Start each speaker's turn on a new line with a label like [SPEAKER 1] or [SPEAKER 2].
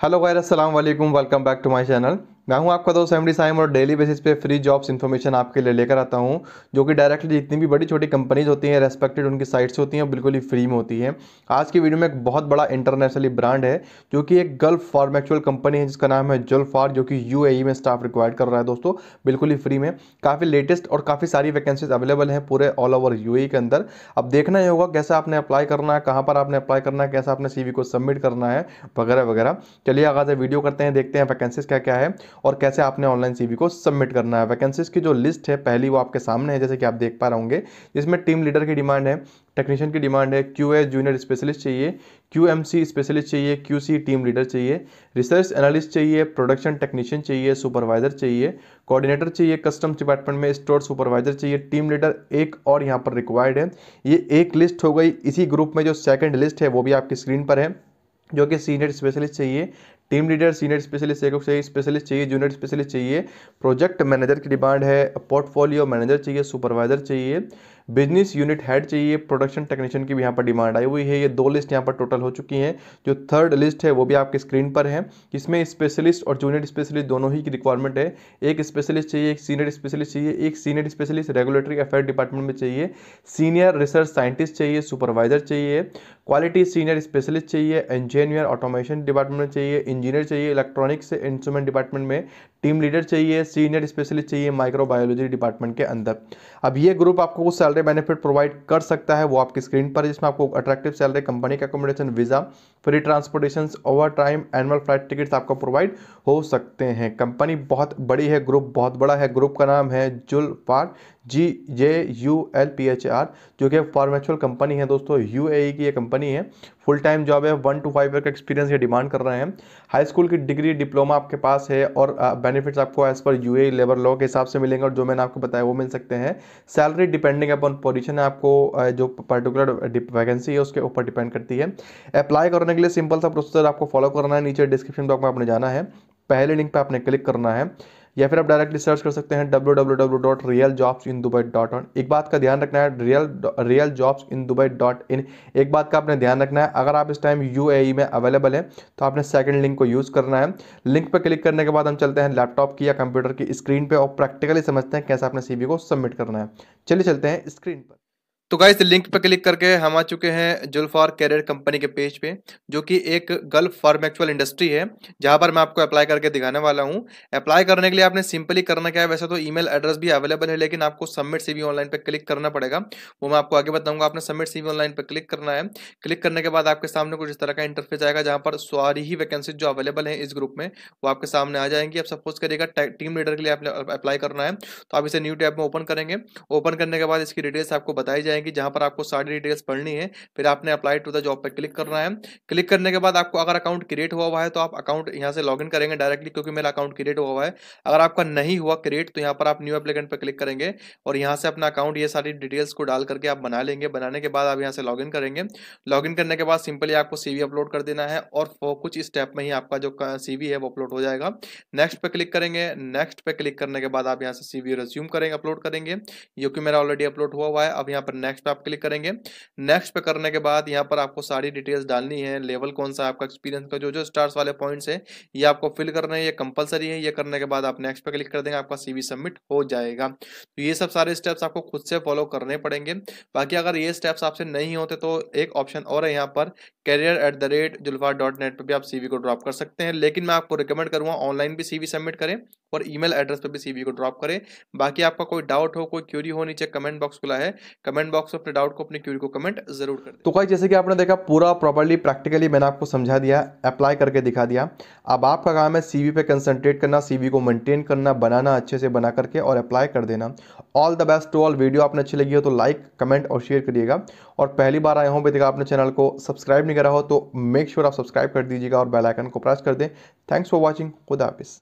[SPEAKER 1] hello guys Assalamualaikum. alaikum welcome back to my channel मैं हूं आपका दोस्त एमडी साइम और डेली बेसिस पे फ्री जॉब्स इन्फॉर्मेशन आपके लिए लेकर आता हूं जो कि डायरेक्टली जितनी भी बड़ी छोटी कंपनीज होती हैं रेस्पेक्टेड उनकी साइट्स होती हैं बिल्कुल ही फ्री में होती हैं आज की वीडियो में एक बहुत बड़ा इंटरनेशनली ब्रांड है जो कि एक गल्फ फार्मेक्चुअल कंपनी है जिसका नाम है जुल्फार जो कि यू e में स्टाफ रिक्वायर्ड कर रहा है दोस्तों बिल्कुल ही फ्री में काफ़ी लेटेस्ट और काफ़ी सारी वैकेंसीज अवेलेबल हैं पूरे ऑल ओवर यू के अंदर अब देखना ही होगा कैसे आपने अप्लाई करना है कहाँ पर आपने अप्लाई करना है कैसे आपने सी को सबमिट करना है वगैरह वगैरह चलिए आगाज़ वीडियो करते हैं देखते हैं वैकेंसीज क्या क्या है और कैसे आपने ऑनलाइन सी को सबमिट करना है वैकेंसीज की जो लिस्ट है पहली वो आपके सामने है जैसे कि आप देख पा रहे होंगे जिसमें टीम लीडर की डिमांड है टेक्नीशियन की डिमांड है क्यू जूनियर स्पेशलिस्ट चाहिए क्यू स्पेशलिस्ट चाहिए क्यू टीम लीडर चाहिए रिसर्च एनालिस्ट चाहिए प्रोडक्शन टेक्नीशियन चाहिए सुपरवाइजर चाहिए कोऑर्डिनेटर चाहिए कस्टम्स डिपार्टमेंट में स्टोर सुपरवाइजर चाहिए टीम लीडर एक और यहाँ पर रिक्वायर्ड है ये एक लिस्ट हो गई इसी ग्रुप में जो सेकंड लिस्ट है वो भी आपकी स्क्रीन पर है जो कि सीनियर स्पेशलिस्ट चाहिए टीम लीडर सीनियर स्पेशलिस्ट एक चाहिए स्पेशलिस्ट चाहिए जूनियर स्पेशलिस्ट चाहिए प्रोजेक्ट मैनेजर की डिमांड है पोर्टफोलियो मैनेजर चाहिए सुपरवाइजर चाहिए बिजनेस यूनिट हेड चाहिए प्रोडक्शन टेक्नीशियन की भी यहाँ पर डिमांड आई हुई है ये दो लिस्ट यहाँ पर टोटल हो चुकी हैं जो थर्ड लिस्ट है वो भी आपके स्क्रीन पर है इसमें स्पेशलिस्ट और जूनियर स्पेशलिस्ट दोनों ही की रिक्वायरमेंट है एक स्पेशलिस्ट चाहिए एक सीनियर स्पेशलिस्ट चाहिए एक senior specialist regulatory affair department में चाहिए सीनियर रिसर्च साइंटिस्ट चाहिए सुपरवाइजर चाहिए क्वालिटी सीनियर स्पेशलिस्ट चाहिए इंजीनियर ऑटोमेशन डिपार्टमेंट में चाहिए इंजीनियर चाहिए इलेक्ट्रॉनिक्स इंस्ट्रूमेंट डिपार्टमेंट में टीम लीडर चाहिए सीनियर स्पेशलिस्ट चाहिए माइक्रोबायोलॉजी डिपार्टमेंट के अंदर अब ये ग्रुप आपको कुछ सैलरी बेनिफिट प्रोवाइड कर सकता है वो आपकी स्क्रीन पर जिसमें आपको अट्रैक्टिव सैलरी कंपनी का accommodation visa free transportation overtime annual flight tickets आपको प्रोवाइड हो सकते हैं कंपनी बहुत बड़ी है ग्रुप बहुत बड़ा है ग्रुप का नाम है जुल Julphar G J U L P H R जो कि फार्मेचुअल कंपनी है दोस्तों यू ए e की ये कंपनी है फुल टाइम जॉब है वन टू फाइव ईयर का एक्सपीरियंस ये डिमांड कर रहे हैं हाई स्कूल की डिग्री डिप्लोमा आपके पास है और बेनिफिट्स आपको as per U a labour law के हिसाब से मिलेंगे और जो मैंने आपको बताया वो मिल सकते हैं सैलरी डिपेंडिंग अपॉन पोजिशन है आपको जो पर्टिकुलर वैकेंसी है उसके ऊपर डिपेंड करती है अप्लाई करने करने के लिए सिंपल सा प्रोसेसर आपको फॉलो करना है नीचे डिस्क्रिप्शन बॉक्स में आपने जाना है पहले लिंक पर आपने क्लिक करना है या फिर आप डायरेक्टली सर्च कर सकते हैं W W W dot real jobs in Dubai dot on एक बात का ध्यान रखना है real real jobs in Dubai dot in एक बात का आपने ध्यान रखना है अगर आप इस टाइम यू e में अवेलेबल है तो आपने सेकंड लिंक को यूज़ करना है लिंक पर क्लिक करने के बाद हम चलते हैं लैपटॉप की या कंप्यूटर की स्क्रीन पर और प्रैक्टिकली समझते हैं कैसे आपने सी को सबमिट करना है चलिए चलते हैं स्क्रीन पर तो गाइस लिंक पर क्लिक करके हम आ चुके हैं जुल्फार कैरियर कंपनी के पेज पे जो कि एक गल्फ फार्मेक्चुअल इंडस्ट्री है जहां पर मैं आपको अप्लाई करके दिखाने वाला हूं अप्लाई करने के लिए आपने सिंपली करना क्या है वैसे तो ईमेल एड्रेस भी अवेलेबल है लेकिन आपको सबमिट सी ऑनलाइन पर क्लिक करना पड़ेगा वो मैं आपको आगे बताऊंगा आपने सबमिट सी ऑनलाइन पर क्लिक करना है क्लिक करने के बाद आपके सामने कुछ इस तरह का इंटरफेस आएगा जहाँ पर सारी ही वैकेंसी जो अवेलेबल है इस ग्रुप में वो आपके सामने आ जाएंगी आप सपोज करिएगा टीम लीडर के लिए आपने अप्लाई करना है तो आप इसे न्यू टैब में ओपन करेंगे ओपन करने के बाद इसकी डिटेल्स आपको बताई जाएंगे जाएगी जहां पर आपको सारी डिटेल्स पढ़नी है फिर आपने अप्लाई टू द जॉब पर क्लिक करना है क्लिक करने के बाद आपको अगर अकाउंट क्रिएट हुआ हुआ है तो आप अकाउंट यहाँ से लॉग करेंगे डायरेक्टली क्योंकि मेरा अकाउंट क्रिएट हुआ हुआ है अगर आपका नहीं हुआ क्रिएट तो यहाँ पर आप न्यू एप्लीकेंट पर क्लिक करेंगे और यहाँ से अपना अकाउंट ये सारी डिटेल्स को डाल करके आप बना लेंगे बनाने के बाद आप यहाँ से लॉग करेंगे लॉग करने के बाद सिंपली आपको सीवी अपलोड कर देना है और कुछ स्टेप में ही आपका जो सीवी है वो अपलोड हो जाएगा नेक्स्ट पे क्लिक करेंगे नेक्स्ट पे क्लिक करने के बाद आप यहाँ से सीवी रिज्यूम करेंगे अपलोड करेंगे जो कि मेरा ऑलरेडी अपलोड हुआ हुआ है अब यहाँ पर नेक्स्ट नेक्स्ट पे आप क्लिक करेंगे नेक्स्ट पे करने के बाद यहाँ पर आपको सारी डिटेल्स डालनी है लेवल कौन सा आपका एक्सपीरियंस का जो जो स्टार्स वाले पॉइंट्स है ये आपको फिल करना है ये कंपलसरी है ये करने के बाद आप नेक्स्ट पे क्लिक कर देंगे आपका सी सबमिट हो जाएगा तो ये सब सारे स्टेप्स आपको खुद से फॉलो करने पड़ेंगे बाकी अगर ये स्टेप्स आपसे नहीं होते तो एक ऑप्शन और है यहाँ पर career at the rate Julphar dot net पर भी आप सीवी को ड्रॉप कर सकते हैं लेकिन मैं आपको रिकमेंड करूँगा ऑनलाइन भी सीवी सबमिट करें और ईमेल एड्रेस पर भी सीवी को ड्रॉप करें बाकी आपका कोई डाउट हो कोई क्यूरी हो नीचे कमेंट बॉक्स खुला है कमेंट बॉक्स बॉक्स में अपने डाउट को अपने क्यूरी को कमेंट जरूर कर तो कहीं जैसे कि आपने देखा पूरा प्रॉपरली प्रैक्टिकली मैंने आपको समझा दिया अप्लाई करके दिखा दिया अब आपका काम है सीवी पे कंसंट्रेट करना सीवी को मेंटेन करना बनाना अच्छे से बना करके और अप्लाई कर देना all the best to all video आपने अच्छी लगी हो तो लाइक कमेंट और शेयर करिएगा और पहली बार आया हूँ भी देखा आपने चैनल को सब्सक्राइब नहीं करा हो तो मेक श्योर आप सब्सक्राइब कर दीजिएगा और बेलाइकन को प्रेस कर दें थैंक्स फॉर वॉचिंग खुदा हाफिज़